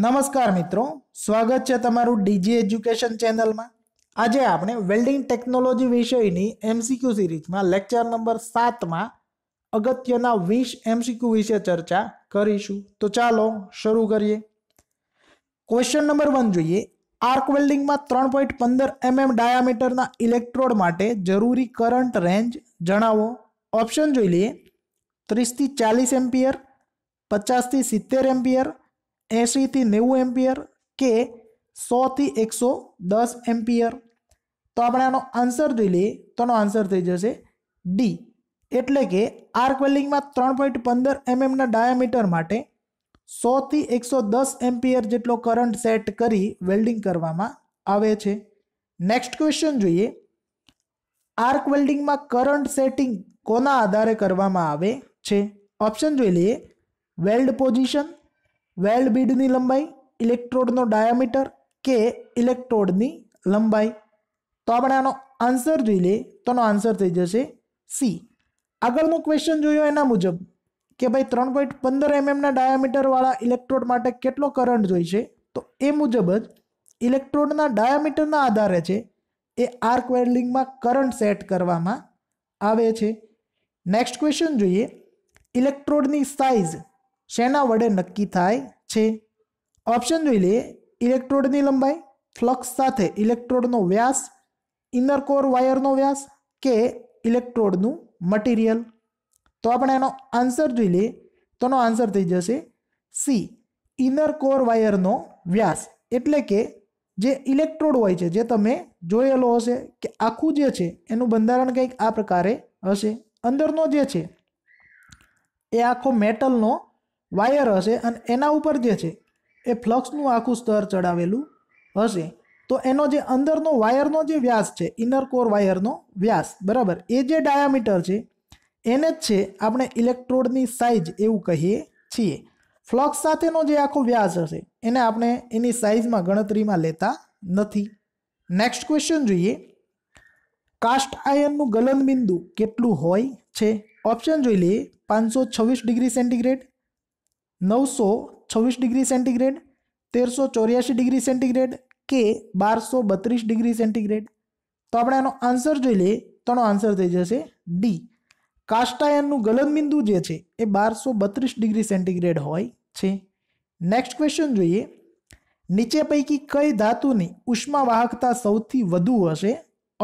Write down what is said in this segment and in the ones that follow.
નમસ્કાર મિત્રો સ્વાગત છે તમારું ડીજી એજ્યુકેશન ચેનલમાં આજે આપણે વેલ્ડિંગ ટેકનોલોજી વિષયની એમસીક્યુ સિરીઝમાં લેક્ચર નંબર સાતમાં અગત્યના વીસ એમસીક્યુ વિશે ચર્ચા કરીશું તો ચાલો શરૂ કરીએ ક્વેશ્ચન નંબર વન જોઈએ આર્ક વેલ્ડિંગમાં ત્રણ પોઈન્ટ પંદર એમએમ ડાયામીટરના ઇલેક્ટ્રોડ માટે જરૂરી કરંટ રેન્જ જણાવો ઓપ્શન જોઈ લઈએ ત્રીસથી ચાલીસ એમ્પિયર પચાસથી સિત્તેર એમ્પિયર એંશીથી નેવું એમ્પિયર કે સોથી એકસો દસ એમ્પિયર તો આપણે આનો આન્સર જોઈ લઈએ તો આનો આન્સર થઈ જશે ડી એટલે કે આર્ક વેલ્ડિંગમાં ત્રણ પોઈન્ટ પંદર એમએમના mm ડાયામીટર માટે સોથી એકસો દસ એમ્પિયર જેટલો કરંટ સેટ કરી વેલ્ડિંગ કરવામાં આવે છે નેક્સ્ટ ક્વેશ્ચન જોઈએ આર્ક વેલ્ડિંગમાં કરંટ સેટિંગ કોના આધારે કરવામાં આવે છે ઓપ્શન જોઈ લઈએ વેલ્ડ પોઝિશન વેલ્ડ બીડની લંબાઈ ઇલેક્ટ્રોડનો ડાયામીટર કે ઇલેક્ટ્રોડની લંબાઈ તો આપણે આનો આન્સર જોઈ લઈએ તો આનો આન્સર થઈ જશે સી આગળનો ક્વેશ્ચન જોયો એના મુજબ કે ભાઈ ત્રણ પોઈન્ટ પંદર એમએમના mm ડાયામીટરવાળા ઇલેક્ટ્રોડ માટે કેટલો કરંટ જોઈશે તો એ મુજબ જ ઇલેક્ટ્રોડના ડાયામીટરના આધારે છે એ આર્ક વેલ્ડિંગમાં કરંટ સેટ કરવામાં આવે છે નેક્સ્ટ ક્વેશ્ચન જોઈએ ઇલેક્ટ્રોડની સાઇઝ શેના વડે નક્કી થાય છે ઓપ્શન જોઈ લઈએ ઇલેક્ટ્રોડની લંબાઈ ફ્લક્સ સાથે ઇલેક્ટ્રોડનો વ્યાસ ઇનર કોર વાયરનો વ્યાસ કે ઇલેક્ટ્રોડનું મટીરિયલ તો આપણે એનો આન્સર જોઈ લઈએ તો એનો આન્સર થઈ જશે સી ઇનર કોર વાયરનો વ્યાસ એટલે કે જે ઇલેક્ટ્રોડ હોય છે જે તમે જોયેલો હશે કે આખું જે છે એનું બંધારણ કંઈક આ પ્રકારે હશે અંદરનો જે છે એ આખો મેટલનો વાયર હશે અને એના ઉપર જે છે એ ફ્લક્સનું આખું સ્તર ચડાવેલું હશે તો એનો જે અંદરનો વાયરનો જે વ્યાસ છે ઇનર કોર વાયરનો વ્યાસ બરાબર એ જે ડાયામીટર છે એને જ છે આપણે ઇલેક્ટ્રોડની સાઇઝ એવું કહીએ છીએ ફ્લક્સ સાથેનો જે આખો વ્યાસ હશે એને આપણે એની સાઇઝમાં ગણતરીમાં લેતા નથી નેક્સ્ટ ક્વેશ્ચન જોઈએ કાસ્ટ આયનનું ગલનબિંદુ કેટલું હોય છે ઓપ્શન જોઈ લઈએ પાંચસો છવ્વીસ ડિગ્રી સેન્ટીગ્રેડ નવસો છવ્વીસ ડિગ્રી સેન્ટીગ્રેડ તેરસો ચોર્યાસી ડિગ્રી સેન્ટીગ્રેડ કે બારસો બત્રીસ ડિગ્રી સેન્ટીગ્રેડ તો આપણે આનો આન્સર જોઈ લઈએ તો આનો આન્સર થઈ જશે ડી કાસ્ટાયનનું ગલનબિંદુ જે છે એ બારસો બત્રીસ ડિગ્રી સેન્ટીગ્રેડ હોય છે નેક્સ્ટ ક્વેશ્ચન જોઈએ નીચે પૈકી કઈ ધાતુની ઉષ્માવાહકતા સૌથી વધુ હશે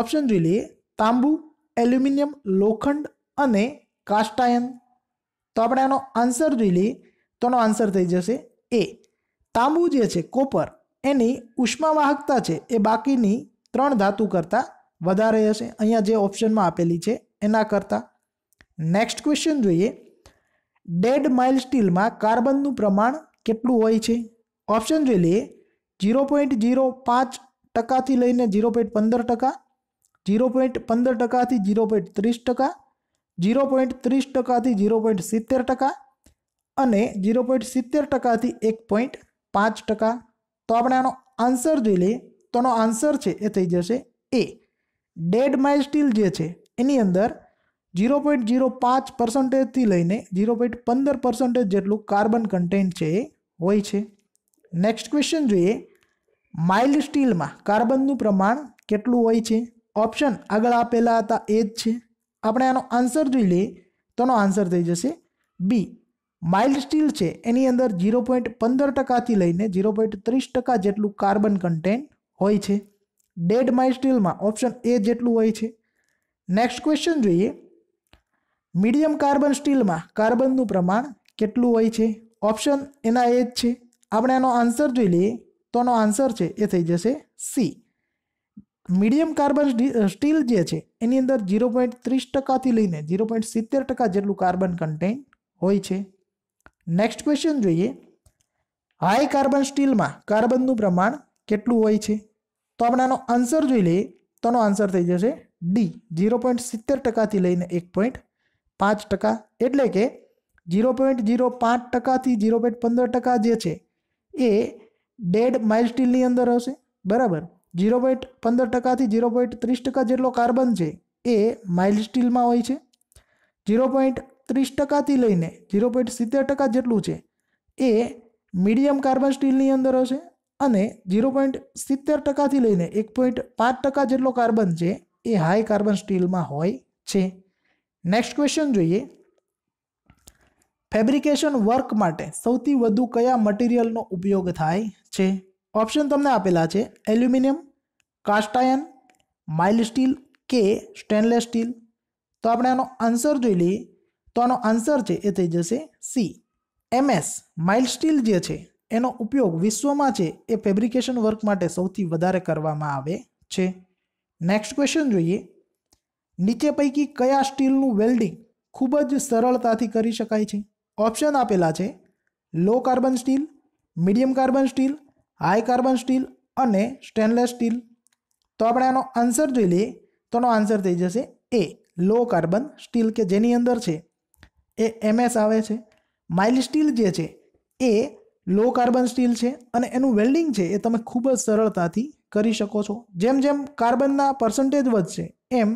ઓપ્શન જોઈ લઈએ તાંબુ એલ્યુમિનિયમ લોખંડ અને કાસ્ટાયન તો આપણે આનો આન્સર જોઈ લઈએ તોનો આન્સર થઈ જશે એ તાંબુ જે છે કોપર એની ઉષ્માવાહકતા છે એ બાકીની ત્રણ ધાતુ કરતાં વધારે હશે અહીંયા જે ઓપ્શનમાં આપેલી છે એના કરતાં નેક્સ્ટ ક્વેશ્ચન જોઈએ ડેડ માઇલ સ્ટીલમાં કાર્બનનું પ્રમાણ કેટલું હોય છે ઓપ્શન જોઈ લઈએ જીરો પોઈન્ટ જીરો પાંચ ટકાથી લઈને જીરો પોઈન્ટ પંદર ટકા જીરો પોઈન્ટ પંદર ટકાથી ઝીરો પોઈન્ટ ત્રીસ ટકા જીરો પોઈન્ટ ત્રીસ ટકાથી જીરો પોઈન્ટ સિત્તેર ટકા અને ઝીરો પોઈન્ટ સિત્તેર ટકાથી એક પોઈન્ટ પાંચ ટકા તો આપણે આનો આન્સર જોઈ લઈએ તો આનો આન્સર છે એ થઈ જશે એ ડેડ માઇલ સ્ટીલ જે છે એની અંદર ઝીરો પોઈન્ટ ઝીરો પાંચ પર્સન્ટેજથી લઈને ઝીરો પોઈન્ટ પંદર પર્સન્ટેજ જેટલું કાર્બન કન્ટેન્ટ છે એ હોય છે નેક્સ્ટ ક્વેશ્ચન જોઈએ માઇલ્ડ સ્ટીલમાં કાર્બનનું પ્રમાણ કેટલું હોય છે ઓપ્શન આગળ આપેલા હતા એ જ છે આપણે આનો આન્સર જોઈ લઈએ તો આન્સર થઈ જશે બી માઇલ્ડ સ્ટીલ છે એની અંદર ઝીરો પોઈન્ટ પંદર ટકાથી લઈને ઝીરો પોઈન્ટ ત્રીસ ટકા જેટલું કાર્બન કન્ટેન્ટ હોય છે ડેડ માઇલ્ડ સ્ટીલમાં ઓપ્શન એ જેટલું હોય છે નેક્સ્ટ ક્વેશ્ચન જોઈએ મીડિયમ કાર્બન સ્ટીલમાં કાર્બનનું પ્રમાણ કેટલું હોય છે ઓપ્શન એના એ જ છે આપણે આનો આન્સર જોઈ લઈએ તો આનો આન્સર છે એ થઈ જશે સી મીડિયમ કાર્બન સ્ટીલ જે છે એની અંદર ઝીરો પોઈન્ટ ત્રીસ ટકાથી લઈને ઝીરો પોઈન્ટ સિત્તેર ટકા જેટલું કાર્બન કન્ટેન્ટ હોય છે નેક્સ્ટ ક્વેશ્ચન જોઈએ હાઈ કાર્બન સ્ટીલમાં કાર્બનનું પ્રમાણ કેટલું હોય છે તો આપણે આનો આન્સર જોઈ લઈએ તો આનો આન્સર થઈ જશે ડી ઝીરો પોઈન્ટ સિત્તેર ટકાથી લઈને એક પોઈન્ટ પાંચ ટકા એટલે કે ઝીરો પોઈન્ટ ઝીરો પાંચ ટકાથી ઝીરો પોઈન્ટ પંદર ટકા જે છે એ ડેડ માઇલ સ્ટીલની અંદર હશે બરાબર ઝીરો પોઈન્ટ પંદર ટકાથી ઝીરો પોઈન્ટ ત્રીસ ટકા જેટલો કાર્બન છે એ માઇલ સ્ટીલમાં હોય છે ઝીરો પોઈન્ટ ત્રીસ ટકાથી લઈને ઝીરો પોઈન્ટ સિત્તેર ટકા જેટલું છે એ મીડિયમ કાર્બન સ્ટીલની અંદર હશે અને ઝીરો પોઈન્ટ સિત્તેર ટકાથી લઈને એક પોઈન્ટ પાંચ ટકા જેટલો કાર્બન છે એ હાઈ કાર્બન સ્ટીલમાં હોય છે નેક્સ્ટ ક્વેશ્ચન જોઈએ ફેબ્રિકેશન વર્ક માટે સૌથી વધુ કયા મટીરિયલનો ઉપયોગ થાય છે ઓપ્શન તમને આપેલા છે એલ્યુમિનિયમ કાસ્ટાયન માઇલ સ્ટીલ કે સ્ટેનલેસ સ્ટીલ તો આપણે આનો આન્સર જોઈ લઈએ તો આનો આન્સર છે એ થઈ જશે સી એમએસ માઇલ સ્ટીલ જે છે એનો ઉપયોગ વિશ્વમાં છે એ ફેબ્રિકેશન વર્ક માટે સૌથી વધારે કરવામાં આવે છે નેક્સ્ટ ક્વેશ્ચન જોઈએ નીચે પૈકી કયા સ્ટીલનું વેલ્ડિંગ ખૂબ જ સરળતાથી કરી શકાય છે ઓપ્શન આપેલા છે low carbon steel medium carbon steel high carbon steel અને સ્ટેનલેસ સ્ટીલ તો આપણે આનો આન્સર જોઈ લઈએ તો આનો આન્સર થઈ જશે એ લો કાર્બન સ્ટીલ કે જેની અંદર છે એ એમએસ આવે છે માઇલ સ્ટીલ જે છે એ લો કાર્બન સ્ટીલ છે અને એનું વેલ્ડિંગ છે એ તમે ખૂબ જ સરળતાથી કરી શકો છો જેમ જેમ કાર્બનના પર્સન્ટેજ વધશે એમ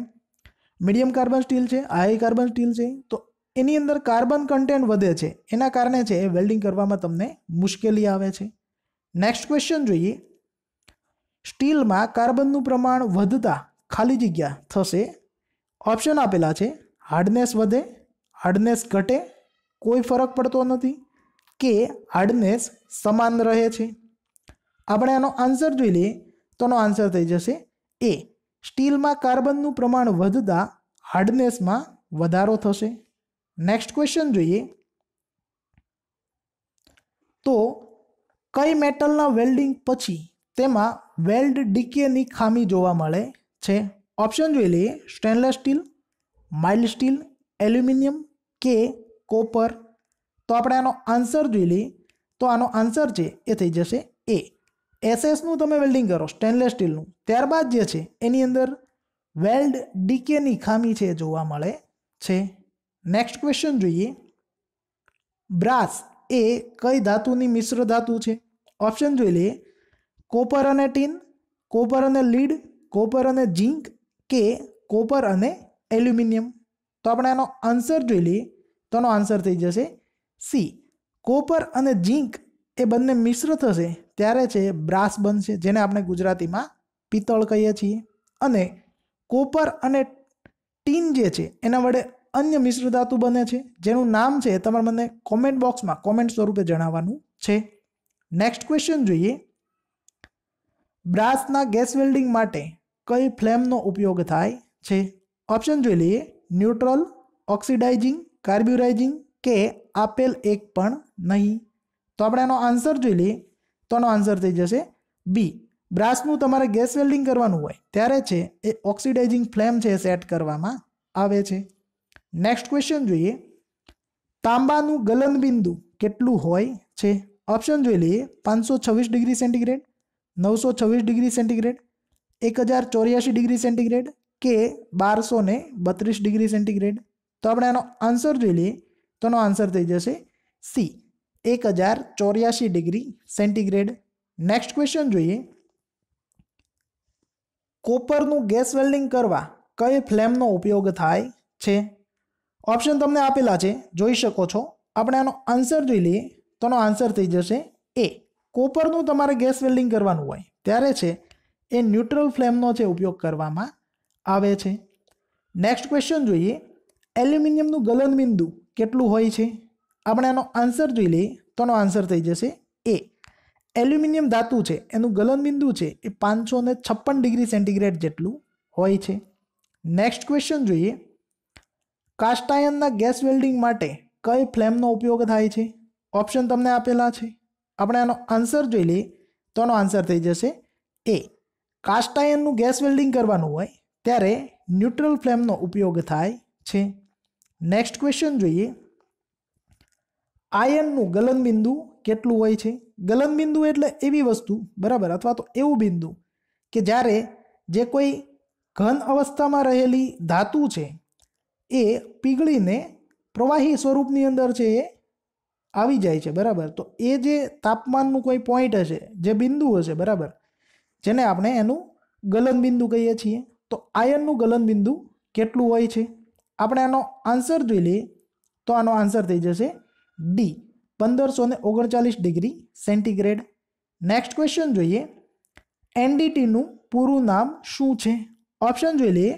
મીડિયમ કાર્બન સ્ટીલ છે હાઈ કાર્બન સ્ટીલ છે તો એની અંદર કાર્બન કન્ટેન્ટ વધે છે એના કારણે છે એ વેલ્ડિંગ કરવામાં તમને મુશ્કેલી આવે છે નેક્સ્ટ ક્વેશ્ચન જોઈએ સ્ટીલમાં કાર્બનનું પ્રમાણ વધતા ખાલી જગ્યા થશે ઓપ્શન આપેલા છે હાર્ડનેસ વધે હાર્ડનેસ ઘટે કોઈ ફરક પડતો નથી કે હાર્ડનેસ સમાન રહે છે આપણે આનો આન્સર જોઈ લઈએ તો આનો આન્સર થઈ જશે એ સ્ટીલમાં કાર્બનનું પ્રમાણ વધતા હાર્ડનેસમાં વધારો થશે નેક્સ્ટ ક્વેશ્ચન જોઈએ તો કઈ મેટલના વેલ્ડિંગ પછી તેમાં વેલ્ડ ડીકેની ખામી જોવા મળે છે ઓપ્શન જોઈ લઈએ stainless steel mild steel aluminium કે કોપર તો આપણે આનો આન્સર જોઈ લઈએ તો આનો આન્સર છે એ થઈ જશે એ એસએસનું તમે વેલ્ડિંગ કરો સ્ટેનલેસ સ્ટીલનું ત્યારબાદ જે છે એની અંદર વેલ્ડ ડીકેની ખામી છે જોવા મળે છે નેક્સ્ટ ક્વેશ્ચન જોઈએ બ્રાસ એ કઈ ધાતુની મિશ્ર ધાતુ છે ઓપ્શન જોઈ લઈએ કોપર અને ટીન કોપર અને લીડ કોપર અને ઝીંક કે કોપર અને એલ્યુમિનિયમ તો આપણે આનો આન્સર જોઈ લઈએ તો આનો આન્સર થઈ જશે સી કોપર અને ઝીંક એ બંને મિશ્ર થશે ત્યારે છે બ્રાસ બનશે જેને આપણે ગુજરાતીમાં પિત્તળ કહીએ છીએ અને કોપર અને ટીન જે છે એના વડે અન્ય મિશ્ર ધાતુ બને છે જેનું નામ છે તમારે મને કોમેન્ટ બોક્સમાં કોમેન્ટ સ્વરૂપે જણાવવાનું છે નેક્સ્ટ ક્વેશ્ચન જોઈએ બ્રાસના ગેસ વેલ્ડિંગ માટે કઈ ફ્લેમનો ઉપયોગ થાય છે ઓપ્શન જોઈ લઈએ ન્યુટ્રલ ઓક્સિડાઇઝિંગ કાર્બ્યુરાઇઝિંગ કે આપેલ એક પણ નહીં તો આપણે આનો આન્સર જોઈ લઈએ તો આનો આન્સર થઈ જશે બી બ્રાસનું તમારે ગેસ વેલ્ડિંગ કરવાનું હોય ત્યારે છે એ ઓક્સિડાઇઝિંગ ફ્લેમ છે સેટ કરવામાં આવે છે નેક્સ્ટ ક્વેશ્ચન જોઈએ તાંબાનું ગલનબિંદુ કેટલું હોય છે ઓપ્શન જોઈ લઈએ પાંચસો છવ્વીસ ડિગ્રી સેન્ટીગ્રેડ નવસો છવ્વીસ ડિગ્રી સેન્ટીગ્રેડ એક હજાર ચોર્યાસી ડિગ્રી સેન્ટીગ્રેડ કે બારસો ને બત્રીસ ડિગ્રી સેન્ટીગ્રેડ તો આપણે આનો આન્સર જોઈ લઈએ તો આનો આન્સર થઈ જશે સી એક હજાર ચોર્યાસી ડિગ્રી સેન્ટીગ્રેડ નેક્સ્ટ ક્વેશ્ચન જોઈએ કોપરનું ગેસ વેલ્ડિંગ કરવા કઈ ફ્લેમનો ઉપયોગ થાય છે ઓપ્શન તમને આપેલા છે જોઈ શકો છો આપણે આનો આન્સર જોઈ લઈએ તો આનો આન્સર થઈ જશે એ કોપરનું તમારે ગેસ વેલ્ડિંગ કરવાનું હોય ત્યારે છે એ ન્યુટ્રલ ફ્લેમનો છે ઉપયોગ કરવામાં આવે છે નેક્સ્ટ ક્વેશ્ચન જોઈએ એલ્યુમિનિયમનું ગલનબિંદુ કેટલું હોય છે આપણે આનો આન્સર જોઈ લઈએ તો આનો આન્સર થઈ જશે એ એલ્યુમિનિયમ ધાતુ છે એનું ગલનબિંદુ છે એ પાંચસો ને છપ્પન ડિગ્રી સેન્ટીગ્રેડ જેટલું હોય છે નેક્સ્ટ ક્વેશ્ચન જોઈએ કાસ્ટાયનના ગેસ વેલ્ડિંગ માટે કઈ ફ્લેમનો ઉપયોગ થાય છે ઓપ્શન તમને આપેલા છે આપણે આનો આન્સર જોઈ લઈએ તો આનો આન્સર થઈ જશે એ કાસ્ટાયનનું ગેસ વેલ્ડિંગ કરવાનું હોય ત્યારે ન્યુટ્રલ ફ્લેમનો ઉપયોગ થાય છે નેક્સ્ટ ક્વેશ્ચન જોઈએ આયનનું ગલનબિંદુ કેટલું હોય છે ગલનબિંદુ એટલે એવી વસ્તુ બરાબર અથવા તો એવું બિંદુ કે જ્યારે જે કોઈ ઘન અવસ્થામાં રહેલી ધાતુ છે એ પીગળીને પ્રવાહી સ્વરૂપની અંદર છે એ આવી જાય છે બરાબર તો એ જે તાપમાનનું કોઈ પોઈન્ટ હશે જે બિંદુ હશે બરાબર જેને આપણે એનું ગલનબિંદુ કહીએ છીએ તો આયનનું ગલનબિંદુ કેટલું હોય છે આપણે આનો આન્સર જોઈ લઈએ તો આનો આન્સર થઈ જશે ડી પંદરસો ને ઓગણચાલીસ ડિગ્રી સેન્ટીગ્રેડ નેક્સ્ટ ક્વેશ્ચન જોઈએ એનડીટીનું પૂરું નામ શું છે ઓપ્શન જોઈ લઈએ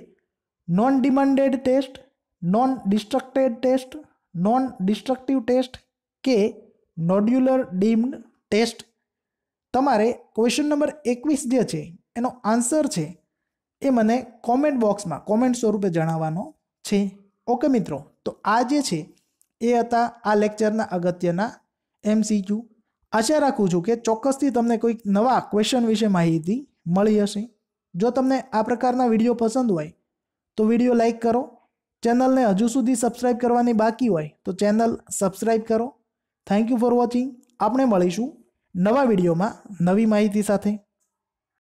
non demanded test non destructed test non destructive test કે નોડ્યુલર ડીમ્ડ ટેસ્ટ તમારે ક્વેશ્ચન નંબર એકવીસ જે છે એનો આન્સર છે એ મને કોમેન્ટ બોક્સમાં કોમેન્ટ સ્વરૂપે જણાવવાનો છે ઓકે મિત્રો તો આ જે છે એ હતા આ લેક્ચરના અગત્યના એમસીક્યુ આશા રાખું છું કે ચોક્કસથી તમને કોઈક નવા ક્વેશ્ચન વિશે માહિતી મળી હશે જો તમને આ પ્રકારના વિડીયો પસંદ હોય તો વિડીયો લાઇક કરો ચેનલને હજુ સુધી સબસ્ક્રાઇબ કરવાની બાકી હોય તો ચેનલ સબસ્ક્રાઇબ કરો થેન્ક યુ ફોર વોચિંગ આપણે મળીશું નવા વિડીયોમાં નવી માહિતી સાથે